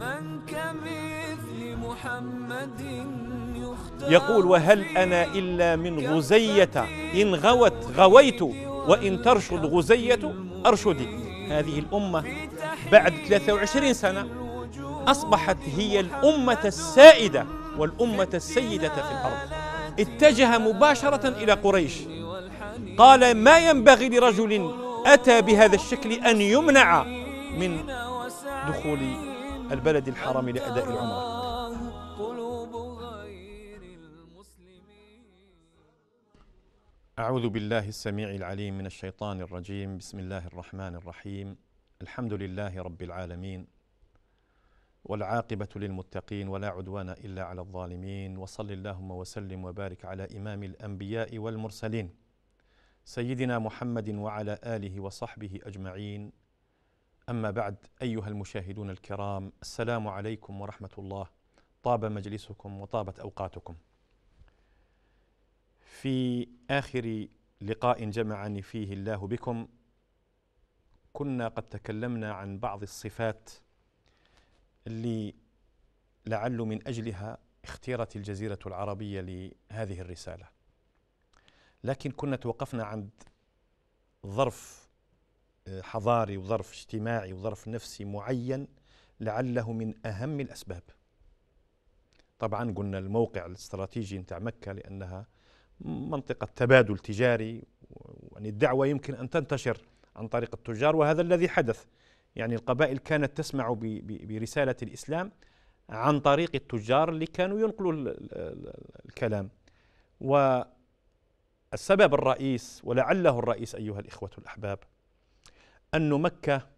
من كمثل محمد يختار يقول وهل أنا إلا من غزية إن غوت غويت وإن ترشد غزية أرشدي هذه الأمة بعد 23 سنة أصبحت هي الأمة السائدة والأمة السيدة في الأرض اتجه مباشرة إلى قريش قال ما ينبغي لرجل أتى بهذا الشكل أن يمنع من دخول البلد الحرام لأداء العمرة أعوذ بالله السميع العليم من الشيطان الرجيم بسم الله الرحمن الرحيم الحمد لله رب العالمين والعاقبة للمتقين ولا عدوان إلا على الظالمين وصل اللهم وسلم وبارك على إمام الأنبياء والمرسلين سيدنا محمد وعلى آله وصحبه أجمعين أما بعد أيها المشاهدون الكرام السلام عليكم ورحمة الله طاب مجلسكم وطابت أوقاتكم في آخر لقاء جمعني فيه الله بكم كنا قد تكلمنا عن بعض الصفات اللي لعل من أجلها اختيرت الجزيرة العربية لهذه الرسالة لكن كنا توقفنا عند ظرف حضاري وظرف اجتماعي وظرف نفسي معين لعله من أهم الأسباب طبعا قلنا الموقع الاستراتيجي نتاع مكة لأنها منطقة تبادل تجاري وأن الدعوة يمكن أن تنتشر عن طريق التجار وهذا الذي حدث يعني القبائل كانت تسمع برسالة الإسلام عن طريق التجار اللي كانوا ينقلوا الكلام والسبب الرئيس ولعله الرئيس أيها الإخوة الأحباب أن مكة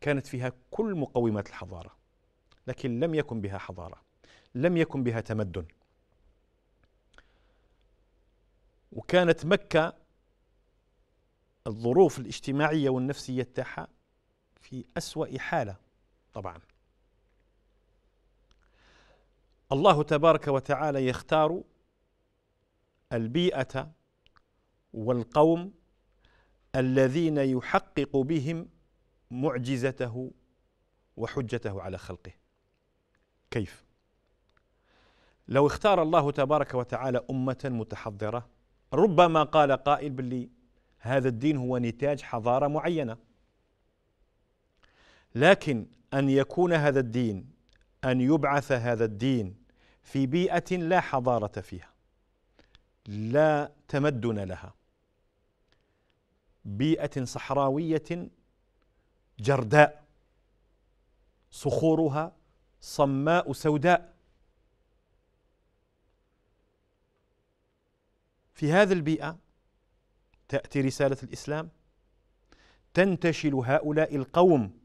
كانت فيها كل مقومات الحضارة لكن لم يكن بها حضارة لم يكن بها تمدن وكانت مكة الظروف الاجتماعية والنفسية تاعها في أسوأ حالة طبعا الله تبارك وتعالى يختار البيئة والقوم الذين يحقق بهم معجزته وحجته على خلقه كيف لو اختار الله تبارك وتعالى امه متحضره ربما قال قائل باللي هذا الدين هو نتاج حضاره معينه لكن ان يكون هذا الدين ان يبعث هذا الدين في بيئه لا حضاره فيها لا تمدن لها بيئه صحراويه جرداء صخورها صماء سوداء في هذه البيئه تاتي رساله الاسلام تنتشل هؤلاء القوم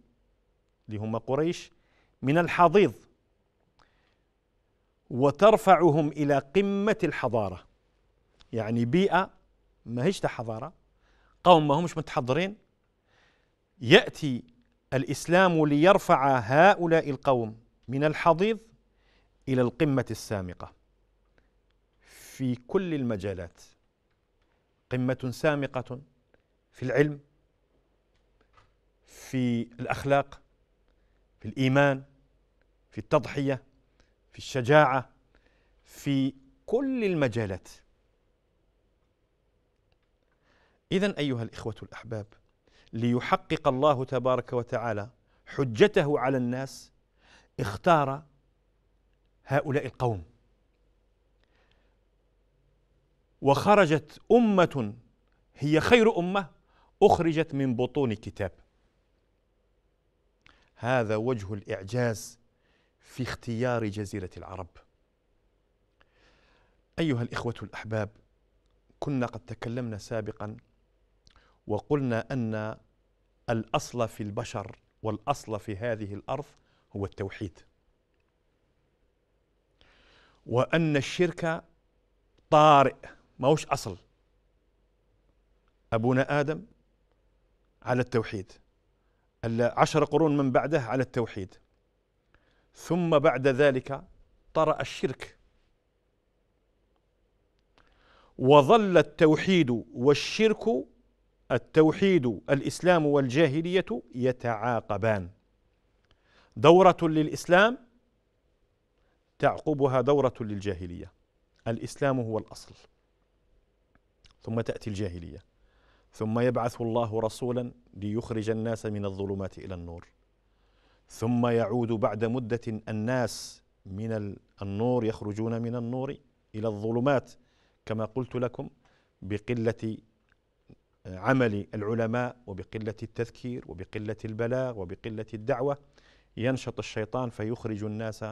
اللي هم قريش من الحضيض وترفعهم الى قمه الحضاره يعني بيئه ما هيش حضاره قوم ما همش متحضرين يأتي الإسلام ليرفع هؤلاء القوم من الحضيض إلى القمة السامقة في كل المجالات قمة سامقة في العلم في الأخلاق في الإيمان في التضحية في الشجاعة في كل المجالات إذا أيها الإخوة الأحباب ليحقق الله تبارك وتعالى حجته على الناس اختار هؤلاء القوم وخرجت أمة هي خير أمة أخرجت من بطون كتاب هذا وجه الإعجاز في اختيار جزيرة العرب أيها الإخوة الأحباب كنا قد تكلمنا سابقا وقلنا ان الاصل في البشر والاصل في هذه الارض هو التوحيد وان الشرك طارئ ما هوش اصل ابونا ادم على التوحيد عشر قرون من بعده على التوحيد ثم بعد ذلك طرأ الشرك وظل التوحيد والشرك التوحيد الاسلام والجاهليه يتعاقبان دوره للاسلام تعقبها دوره للجاهليه الاسلام هو الاصل ثم تاتي الجاهليه ثم يبعث الله رسولا ليخرج الناس من الظلمات الى النور ثم يعود بعد مده الناس من النور يخرجون من النور الى الظلمات كما قلت لكم بقله عمل العلماء وبقلة التذكير وبقلة البلاغ وبقلة الدعوة ينشط الشيطان فيخرج الناس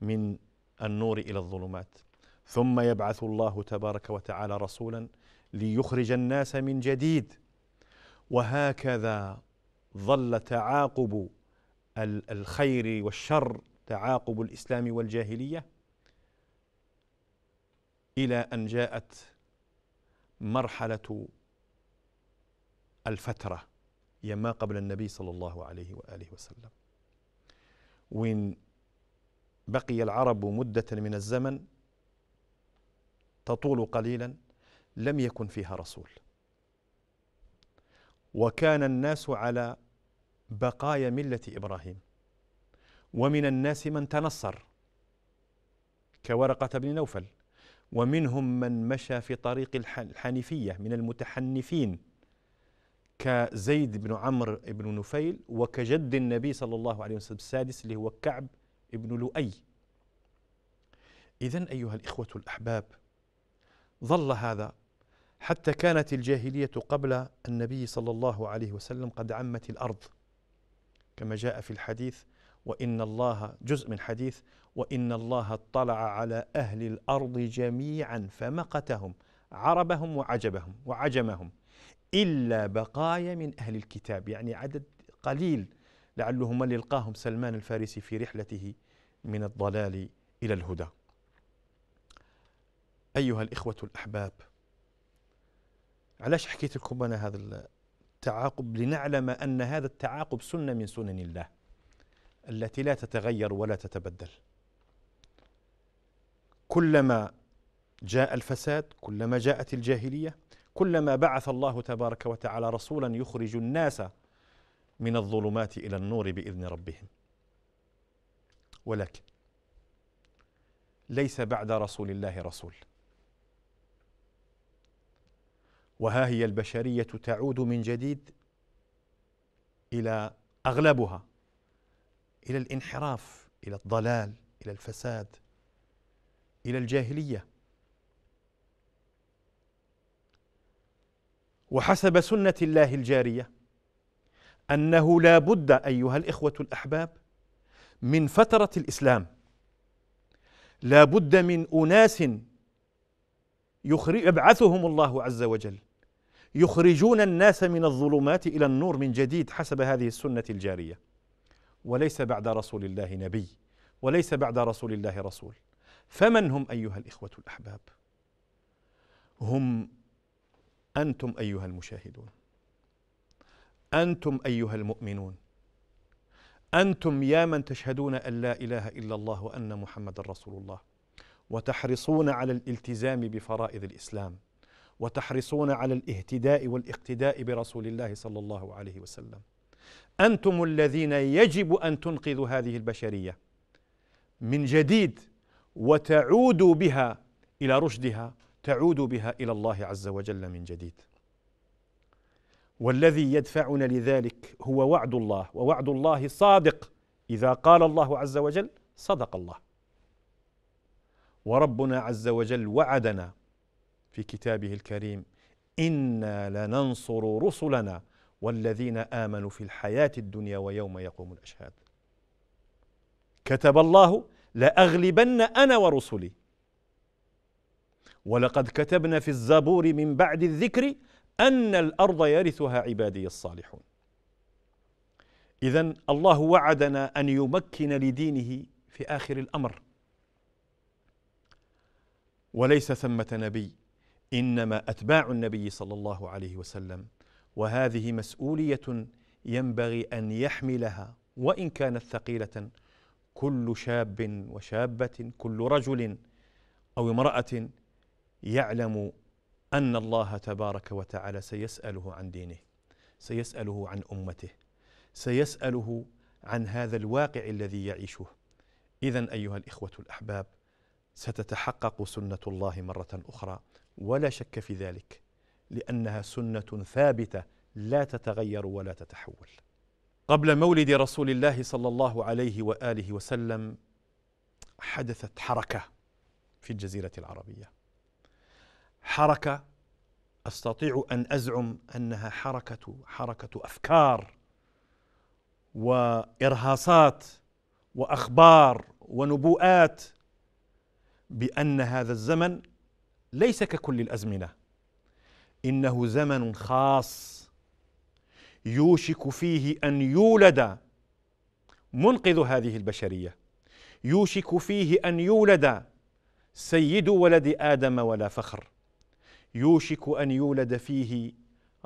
من النور إلى الظلمات ثم يبعث الله تبارك وتعالى رسولا ليخرج الناس من جديد وهكذا ظل تعاقب الخير والشر تعاقب الإسلام والجاهلية إلى أن جاءت مرحلة الفترة هي ما قبل النبي صلى الله عليه وآله وسلم وين بقي العرب مدة من الزمن تطول قليلا لم يكن فيها رسول وكان الناس على بقايا ملة إبراهيم ومن الناس من تنصر كورقة بن نوفل ومنهم من مشى في طريق الحنيفية من المتحنفين كزيد بن عمرو بن نفيل وكجد النبي صلى الله عليه وسلم السادس اللي هو كعب بن لؤي إذا أيها الإخوة الأحباب ظل هذا حتى كانت الجاهلية قبل النبي صلى الله عليه وسلم قد عمت الأرض كما جاء في الحديث وإن الله جزء من حديث وإن الله اطلع على أهل الأرض جميعا فمقتهم عربهم وعجبهم وعجمهم إلا بقايا من أهل الكتاب يعني عدد قليل لعله من يلقاهم سلمان الفارسي في رحلته من الضلال إلى الهدى أيها الإخوة الأحباب علاش حكيت لكم أنا هذا التعاقب لنعلم أن هذا التعاقب سنة من سنن الله التي لا تتغير ولا تتبدل كلما جاء الفساد كلما جاءت الجاهلية كلما بعث الله تبارك وتعالى رسولا يخرج الناس من الظلمات الى النور باذن ربهم ولكن ليس بعد رسول الله رسول وها هي البشريه تعود من جديد الى اغلبها الى الانحراف الى الضلال الى الفساد الى الجاهليه وحسب سنة الله الجارية أنه لا بد أيها الإخوة الأحباب من فترة الإسلام لا بد من أناس يخرج يبعثهم الله عز وجل يخرجون الناس من الظلمات إلى النور من جديد حسب هذه السنة الجارية وليس بعد رسول الله نبي وليس بعد رسول الله رسول فمن هم أيها الإخوة الأحباب هم انتم ايها المشاهدون انتم ايها المؤمنون انتم يا من تشهدون ان لا اله الا الله وان محمدا رسول الله وتحرصون على الالتزام بفرائض الاسلام وتحرصون على الاهتداء والاقتداء برسول الله صلى الله عليه وسلم انتم الذين يجب ان تنقذوا هذه البشريه من جديد وتعودوا بها الى رشدها تعود بها الى الله عز وجل من جديد والذي يدفعنا لذلك هو وعد الله ووعد الله صادق اذا قال الله عز وجل صدق الله وربنا عز وجل وعدنا في كتابه الكريم انا لننصر رسلنا والذين امنوا في الحياه الدنيا ويوم يقوم الاشهاد كتب الله لاغلبن انا ورسلي ولقد كتبنا في الزبور من بعد الذكر أن الأرض يرثها عبادي الصالحون إذا الله وعدنا أن يمكن لدينه في آخر الأمر وليس ثمة نبي إنما أتباع النبي صلى الله عليه وسلم وهذه مسؤولية ينبغي أن يحملها وإن كانت ثقيلة كل شاب وشابة كل رجل أو امرأة يعلم ان الله تبارك وتعالى سيساله عن دينه سيساله عن امته سيساله عن هذا الواقع الذي يعيشه اذا ايها الاخوه الاحباب ستتحقق سنه الله مره اخرى ولا شك في ذلك لانها سنه ثابته لا تتغير ولا تتحول قبل مولد رسول الله صلى الله عليه واله وسلم حدثت حركه في الجزيره العربيه حركه استطيع ان ازعم انها حركه حركه افكار وارهاصات واخبار ونبوءات بان هذا الزمن ليس ككل الازمنه انه زمن خاص يوشك فيه ان يولد منقذ هذه البشريه يوشك فيه ان يولد سيد ولد ادم ولا فخر يوشك ان يولد فيه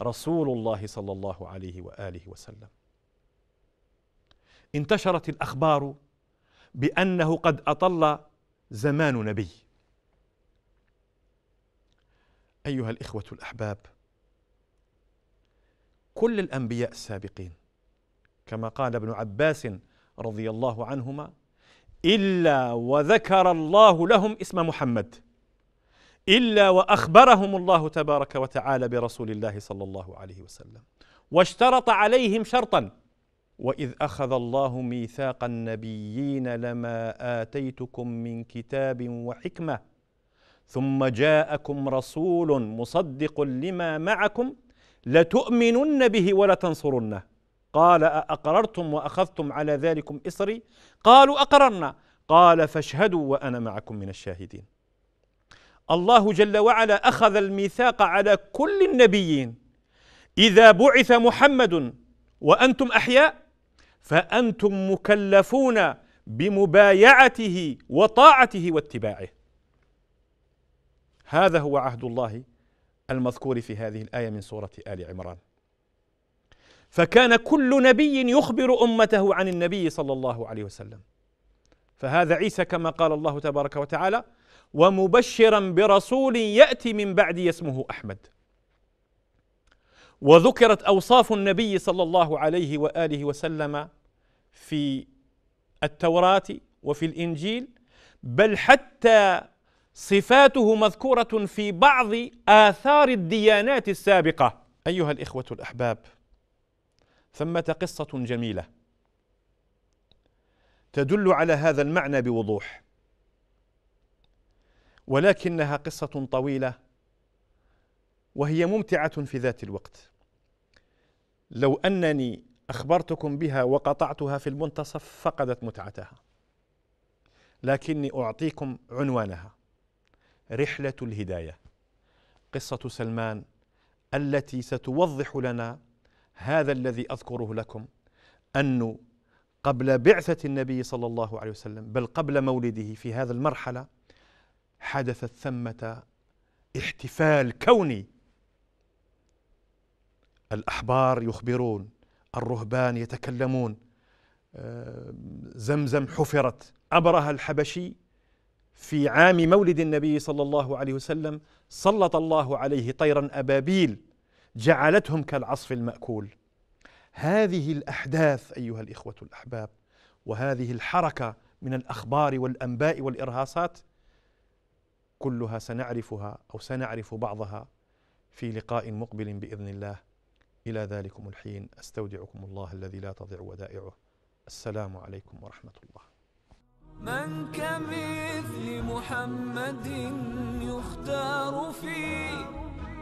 رسول الله صلى الله عليه واله وسلم انتشرت الاخبار بانه قد اطل زمان نبي ايها الاخوه الاحباب كل الانبياء السابقين كما قال ابن عباس رضي الله عنهما الا وذكر الله لهم اسم محمد إلا وأخبرهم الله تبارك وتعالى برسول الله صلى الله عليه وسلم واشترط عليهم شرطا وإذ أخذ الله ميثاق النبيين لما آتيتكم من كتاب وحكمة ثم جاءكم رسول مصدق لما معكم لتؤمنن به ولتنصرنه قال أأقررتم وأخذتم على ذلكم إصري قالوا أقررنا قال فاشهدوا وأنا معكم من الشاهدين الله جل وعلا اخذ الميثاق على كل النبيين اذا بعث محمد وانتم احياء فانتم مكلفون بمبايعته وطاعته واتباعه هذا هو عهد الله المذكور في هذه الايه من سوره ال عمران فكان كل نبي يخبر امته عن النبي صلى الله عليه وسلم فهذا عيسى كما قال الله تبارك وتعالى ومبشرا برسول ياتي من بعدي اسمه احمد وذكرت اوصاف النبي صلى الله عليه واله وسلم في التوراه وفي الانجيل بل حتى صفاته مذكوره في بعض اثار الديانات السابقه ايها الاخوه الاحباب ثمه قصه جميله تدل على هذا المعنى بوضوح ولكنها قصة طويلة وهي ممتعة في ذات الوقت لو أنني أخبرتكم بها وقطعتها في المنتصف فقدت متعتها لكني أعطيكم عنوانها رحلة الهداية قصة سلمان التي ستوضح لنا هذا الذي أذكره لكم أنه قبل بعثة النبي صلى الله عليه وسلم بل قبل مولده في هذا المرحلة حدثت ثمه احتفال كوني الاحبار يخبرون الرهبان يتكلمون آه، زمزم حفرت ابرهه الحبشي في عام مولد النبي صلى الله عليه وسلم سلط الله عليه طيرا ابابيل جعلتهم كالعصف الماكول هذه الاحداث ايها الاخوه الاحباب وهذه الحركه من الاخبار والانباء والارهاصات كلها سنعرفها او سنعرف بعضها في لقاء مقبل باذن الله الى ذلكم الحين استودعكم الله الذي لا تضيع ودائعه السلام عليكم ورحمه الله من كمثل محمد يختار في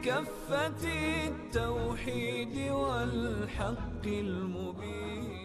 كفه التوحيد والحق المبين